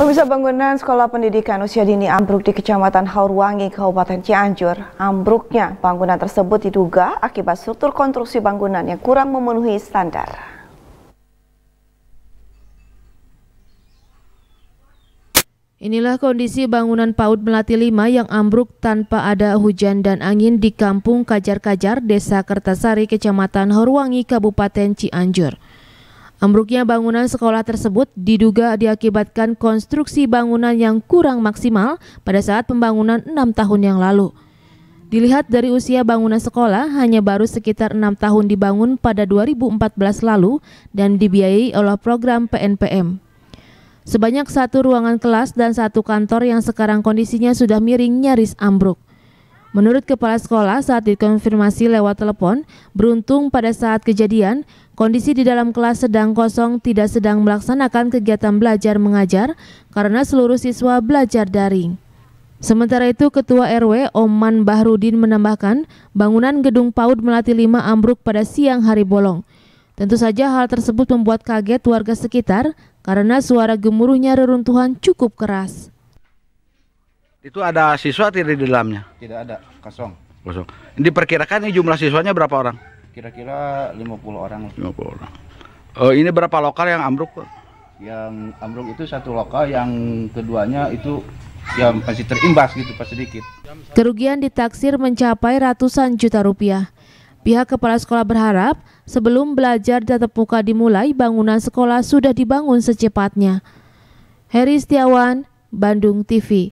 Pemirsa bangunan sekolah pendidikan usia dini ambruk di Kecamatan Haurwangi, Kabupaten Cianjur. Ambruknya bangunan tersebut diduga akibat struktur konstruksi bangunan yang kurang memenuhi standar. Inilah kondisi bangunan PAUD Melati 5 yang ambruk tanpa ada hujan dan angin di Kampung Kajar-Kajar, Desa Kertasari, Kecamatan Horwangi, Kabupaten Cianjur. Ambruknya bangunan sekolah tersebut diduga diakibatkan konstruksi bangunan yang kurang maksimal pada saat pembangunan enam tahun yang lalu. Dilihat dari usia bangunan sekolah, hanya baru sekitar enam tahun dibangun pada 2014 lalu dan dibiayai oleh program PNPM. Sebanyak satu ruangan kelas dan satu kantor yang sekarang kondisinya sudah miring nyaris ambruk. Menurut kepala sekolah, saat dikonfirmasi lewat telepon, beruntung pada saat kejadian, kondisi di dalam kelas sedang kosong tidak sedang melaksanakan kegiatan belajar mengajar karena seluruh siswa belajar daring. Sementara itu, Ketua RW Oman Bahrudin menambahkan, bangunan gedung PAUD Melati 5 ambruk pada siang hari bolong. Tentu saja hal tersebut membuat kaget warga sekitar karena suara gemuruhnya reruntuhan cukup keras. Itu ada siswa tidak di dalamnya? Tidak ada, kosong. Kosong. Diperkirakan ini jumlah siswanya berapa orang? Kira-kira 50 orang. 50 orang. Uh, ini berapa lokal yang ambruk? Yang ambruk itu satu lokal, yang keduanya itu yang masih terimbas gitu pas sedikit. Kerugian ditaksir mencapai ratusan juta rupiah. Pihak kepala sekolah berharap sebelum belajar tatap muka dimulai, bangunan sekolah sudah dibangun secepatnya. Heri Setiawan, Bandung TV.